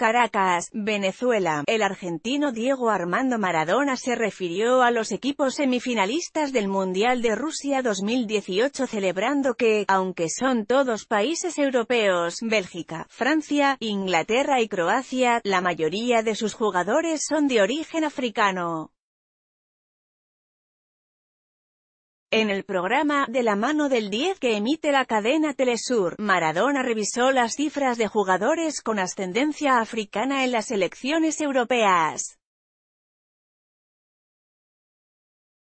Caracas, Venezuela, el argentino Diego Armando Maradona se refirió a los equipos semifinalistas del Mundial de Rusia 2018 celebrando que, aunque son todos países europeos, Bélgica, Francia, Inglaterra y Croacia, la mayoría de sus jugadores son de origen africano. En el programa De la mano del 10 que emite la cadena Telesur, Maradona revisó las cifras de jugadores con ascendencia africana en las elecciones europeas.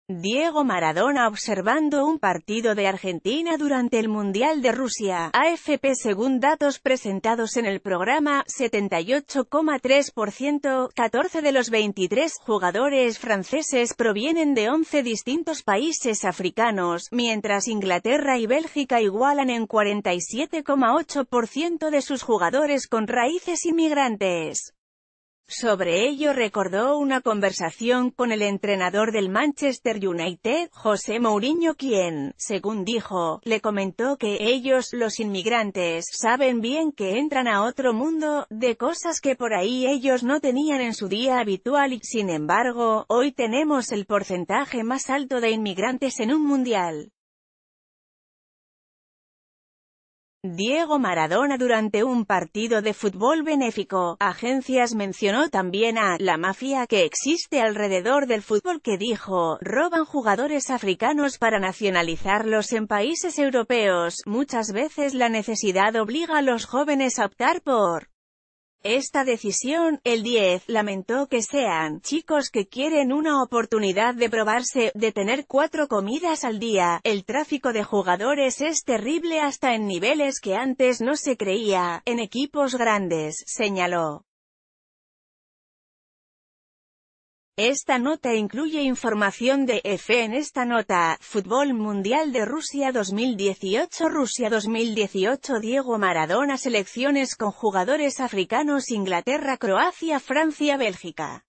Diego Maradona observando un partido de Argentina durante el Mundial de Rusia, AFP según datos presentados en el programa, 78,3%, 14 de los 23 jugadores franceses provienen de 11 distintos países africanos, mientras Inglaterra y Bélgica igualan en 47,8% de sus jugadores con raíces inmigrantes. Sobre ello recordó una conversación con el entrenador del Manchester United, José Mourinho quien, según dijo, le comentó que ellos, los inmigrantes, saben bien que entran a otro mundo, de cosas que por ahí ellos no tenían en su día habitual y, sin embargo, hoy tenemos el porcentaje más alto de inmigrantes en un mundial. Diego Maradona durante un partido de fútbol benéfico. Agencias mencionó también a la mafia que existe alrededor del fútbol que dijo, roban jugadores africanos para nacionalizarlos en países europeos. Muchas veces la necesidad obliga a los jóvenes a optar por esta decisión, el 10, lamentó que sean chicos que quieren una oportunidad de probarse, de tener cuatro comidas al día. El tráfico de jugadores es terrible hasta en niveles que antes no se creía, en equipos grandes, señaló. Esta nota incluye información de F. En esta nota, Fútbol Mundial de Rusia 2018 Rusia 2018 Diego Maradona Selecciones con jugadores africanos Inglaterra Croacia Francia Bélgica